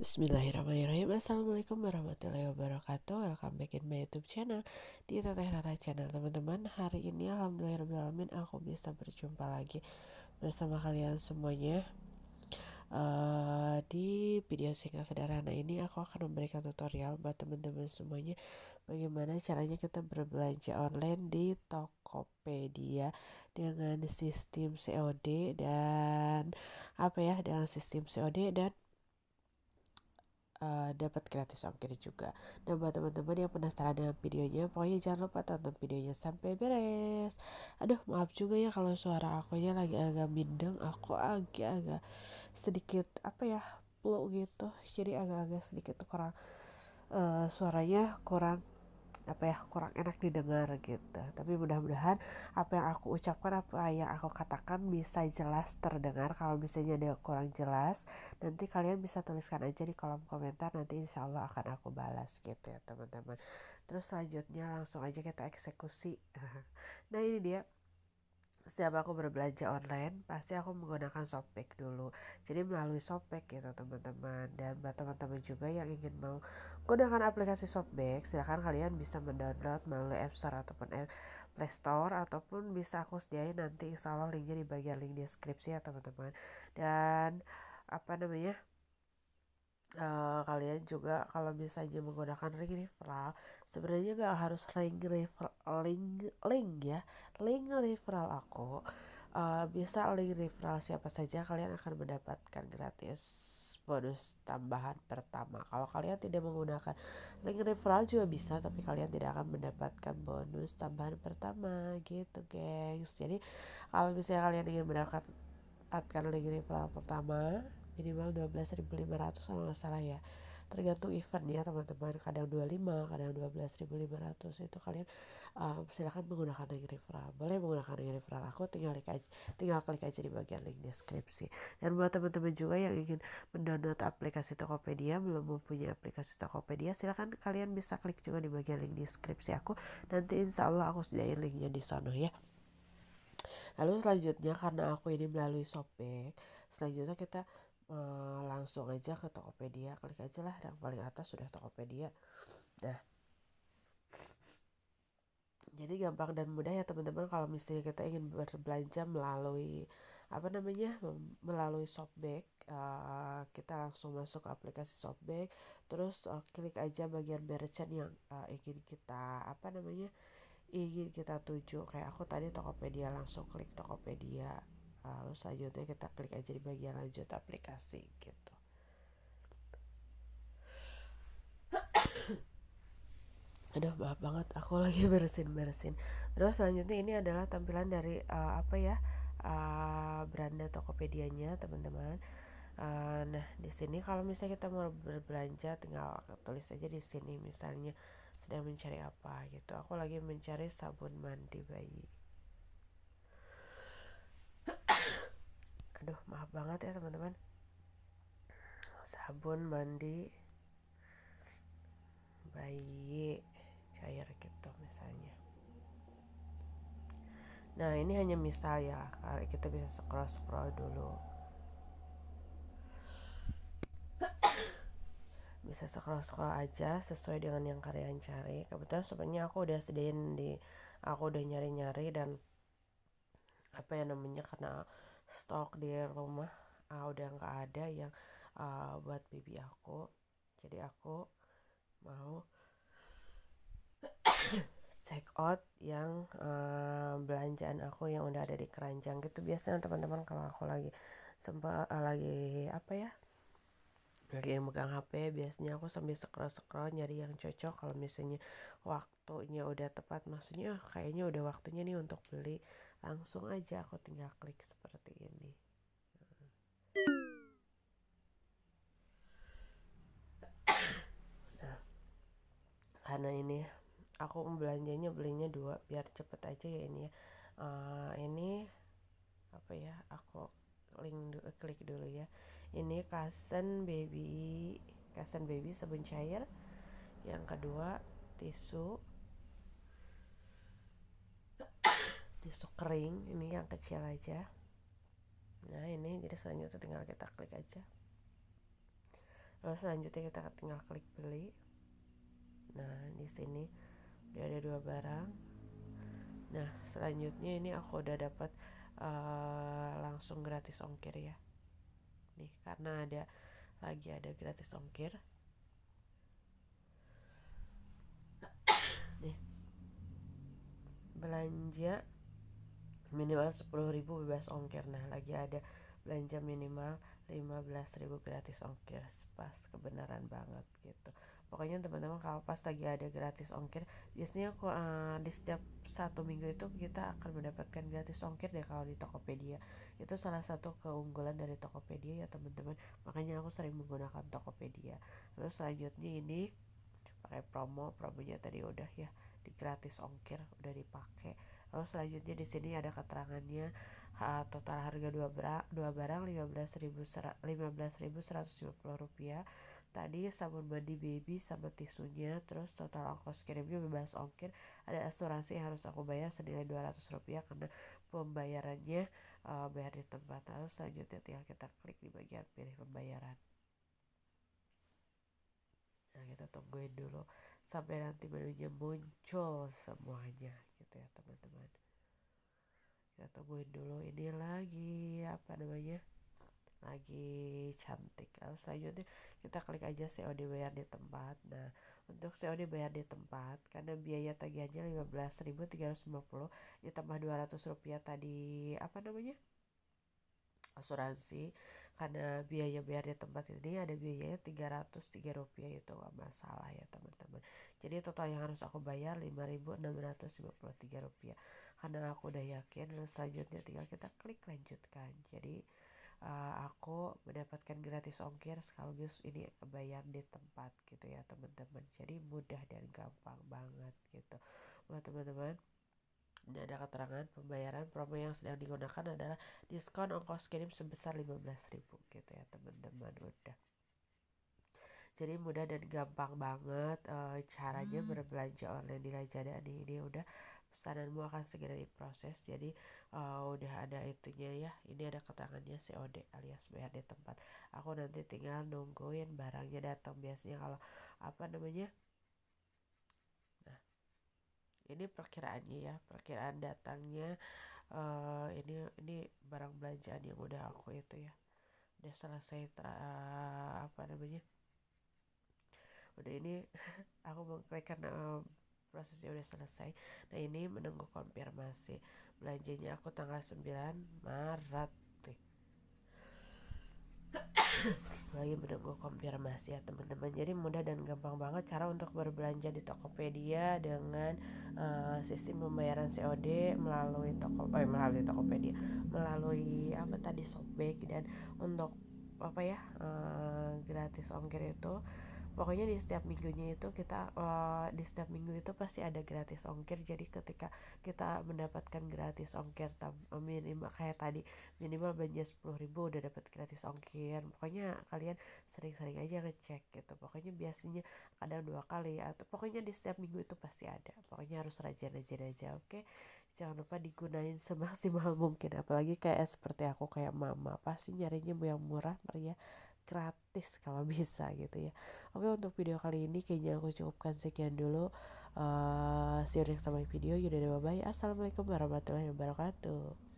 Bismillahirrahmanirrahim Assalamualaikum warahmatullahi wabarakatuh Welcome back in my youtube channel Di Teteh Rara channel teman-teman Hari ini alhamdulillahirrahmanirrahim Aku bisa berjumpa lagi bersama kalian semuanya uh, Di video singkat sederhana ini Aku akan memberikan tutorial buat teman-teman semuanya Bagaimana caranya kita berbelanja online di Tokopedia Dengan sistem COD dan Apa ya Dengan sistem COD dan Eh, dapat gratis ongkir juga. Nah buat teman-teman yang penasaran dengan videonya, pokoknya jangan lupa tonton videonya sampai beres. Aduh maaf juga ya kalau suara aku akunya lagi agak bindeng, aku agak-agak sedikit apa ya flu gitu, jadi agak-agak sedikit kurang uh, suaranya kurang apa ya kurang enak didengar gitu tapi mudah-mudahan apa yang aku ucapkan apa yang aku katakan bisa jelas terdengar kalau misalnya ada kurang jelas nanti kalian bisa tuliskan aja di kolom komentar nanti insyaallah akan aku balas gitu ya teman-teman terus selanjutnya langsung aja kita eksekusi nah ini dia setiap aku berbelanja online pasti aku menggunakan Shopback dulu jadi melalui Shopback gitu teman-teman dan buat teman-teman juga yang ingin mau menggunakan aplikasi Shopback silahkan kalian bisa mendownload melalui App Store ataupun App Play Store ataupun bisa aku sediain nanti insya linknya di bagian link deskripsi ya teman-teman dan apa namanya Uh, eh, kalian ya juga kalau misalnya menggunakan link referral sebenarnya nggak harus link referral link link ya link referral aku uh, bisa link referral siapa saja kalian akan mendapatkan gratis bonus tambahan pertama kalau kalian tidak menggunakan link referral juga bisa tapi kalian tidak akan mendapatkan bonus tambahan pertama gitu gengs jadi kalau misalnya kalian ingin mendapatkan link referral pertama minimal 12.500 kalau nggak salah ya tergantung event ya teman-teman kadang 25 kadang 12.500 itu kalian um, eh, silahkan menggunakan link referral boleh menggunakan link referral aku tinggal klik aja, tinggal klik aja di bagian link deskripsi dan buat teman-teman juga yang ingin mendownload aplikasi Tokopedia belum mempunyai aplikasi Tokopedia silahkan kalian bisa klik juga di bagian link deskripsi aku nanti insya Allah aku sediain linknya di sana ya lalu selanjutnya karena aku ini melalui Shopee selanjutnya kita Eh, langsung aja ke Tokopedia klik aja lah yang paling atas sudah Tokopedia nah jadi gampang dan mudah ya teman-teman kalau misalnya kita ingin berbelanja melalui apa namanya melalui Shopback uh, kita langsung masuk ke aplikasi Shopback terus uh, klik aja bagian merchant yang uh, ingin kita apa namanya ingin kita tuju kayak aku tadi Tokopedia langsung klik Tokopedia lalu selanjutnya kita klik aja di bagian lanjut aplikasi gitu aduh maaf banget aku lagi bersin bersin terus selanjutnya ini adalah tampilan dari uh, apa ya uh, beranda Tokopedia-nya teman-teman uh, nah di sini kalau misalnya kita mau berbelanja tinggal tulis aja di sini misalnya sedang mencari apa gitu aku lagi mencari sabun mandi bayi aduh maaf banget ya teman-teman sabun mandi bayi cair gitu misalnya nah ini hanya misal ya kalau kita bisa scroll scroll dulu bisa scroll scroll aja sesuai dengan yang kalian cari kebetulan sebenarnya aku udah sedain di aku udah nyari nyari dan apa yang namanya karena stok di rumah uh, udah nggak ada yang uh, buat baby aku jadi aku mau check out yang uh, belanjaan aku yang udah ada di keranjang gitu biasanya teman-teman kalau aku lagi sempat uh, lagi apa ya lagi yang megang HP biasanya aku sambil scroll scroll nyari yang cocok kalau misalnya waktunya udah tepat maksudnya kayaknya udah waktunya nih untuk beli langsung aja aku tinggal klik seperti ini hmm. nah, karena ini aku belanjanya belinya dua biar cepet aja ya ini ya uh, ini apa ya aku link du klik dulu ya ini kasen baby kasen baby sabun cair yang kedua tisu tisu kering ini yang kecil aja nah ini jadi selanjutnya tinggal kita klik aja lalu selanjutnya kita tinggal klik beli nah di sini udah ada dua barang nah selanjutnya ini aku udah dapat uh, eh, langsung gratis ongkir ya nih karena ada lagi ada gratis ongkir nih belanja minimal 10.000 bebas ongkir nah lagi ada belanja minimal 15.000 gratis ongkir pas kebenaran banget gitu pokoknya teman-teman kalau pas lagi ada gratis ongkir biasanya aku uh, eh, di setiap satu minggu itu kita akan mendapatkan gratis ongkir deh kalau di Tokopedia itu salah satu keunggulan dari Tokopedia ya teman-teman makanya aku sering menggunakan Tokopedia terus selanjutnya ini pakai promo promonya tadi udah ya di gratis ongkir udah dipakai Lalu selanjutnya di sini ada keterangannya total harga dua barang, dua barang lima lima lima belas belas ribu ribu seratus puluh rupiah Tadi sabun mandi baby sama tisunya, terus total ongkos kirimnya bebas ongkir. Ada asuransi yang harus aku bayar senilai dua ratus rupiah karena pembayarannya uh, bayar di tempat. Lalu selanjutnya tinggal kita klik di bagian pilih pembayaran. Nah, kita tungguin dulu sampai nanti menunya muncul semuanya gitu ya teman-teman kita tungguin dulu ini lagi apa namanya lagi cantik lalu selanjutnya kita klik aja COD bayar di tempat nah untuk COD bayar di tempat karena biaya tagihannya 15.350 ditambah 200 rupiah tadi apa namanya asuransi karena biaya bayar di tempat ini ada biayanya 303 rupiah itu gak masalah ya teman-teman jadi total yang harus aku bayar 5.653 rupiah. Karena aku udah yakin dan selanjutnya tinggal kita klik lanjutkan. Jadi uh, aku mendapatkan gratis ongkir sekaligus ini bayar di tempat gitu ya teman-teman. Jadi mudah dan gampang banget gitu. Buat teman-teman ini ada keterangan pembayaran promo yang sedang digunakan adalah diskon ongkos kirim sebesar 15.000 gitu ya teman-teman udah jadi mudah dan gampang banget uh, caranya hmm. berbelanja online di Lazada nih ini udah pesananmu akan segera diproses jadi uh, udah ada itunya ya ini ada keterangannya COD alias bayar di tempat aku nanti tinggal nungguin barangnya datang biasanya kalau apa namanya nah ini perkiraannya ya perkiraan datangnya uh, ini ini barang belanjaan yang udah aku itu ya udah selesai tra, uh, apa namanya udah ini aku mengklik karena um, prosesnya udah selesai nah ini menunggu konfirmasi belanjanya aku tanggal 9 Maret nih lagi menunggu konfirmasi ya teman-teman jadi mudah dan gampang banget cara untuk berbelanja di Tokopedia dengan uh, eh, sistem pembayaran COD melalui toko eh, melalui Tokopedia melalui apa tadi Sobek dan untuk apa ya uh, gratis ongkir itu pokoknya di setiap minggunya itu kita uh, di setiap minggu itu pasti ada gratis ongkir jadi ketika kita mendapatkan gratis ongkir tam, eh, minimal kayak tadi minimal belanja sepuluh ribu udah dapat gratis ongkir pokoknya kalian sering-sering aja ngecek gitu pokoknya biasanya ada dua kali atau pokoknya di setiap minggu itu pasti ada pokoknya harus rajin-rajin aja oke jangan lupa digunain semaksimal mungkin apalagi kayak seperti aku kayak mama pasti nyarinya yang murah meriah gratis kalau bisa gitu ya oke untuk video kali ini kayaknya aku cukupkan sekian dulu uh, see you next time video yaudah bye bye assalamualaikum warahmatullahi wabarakatuh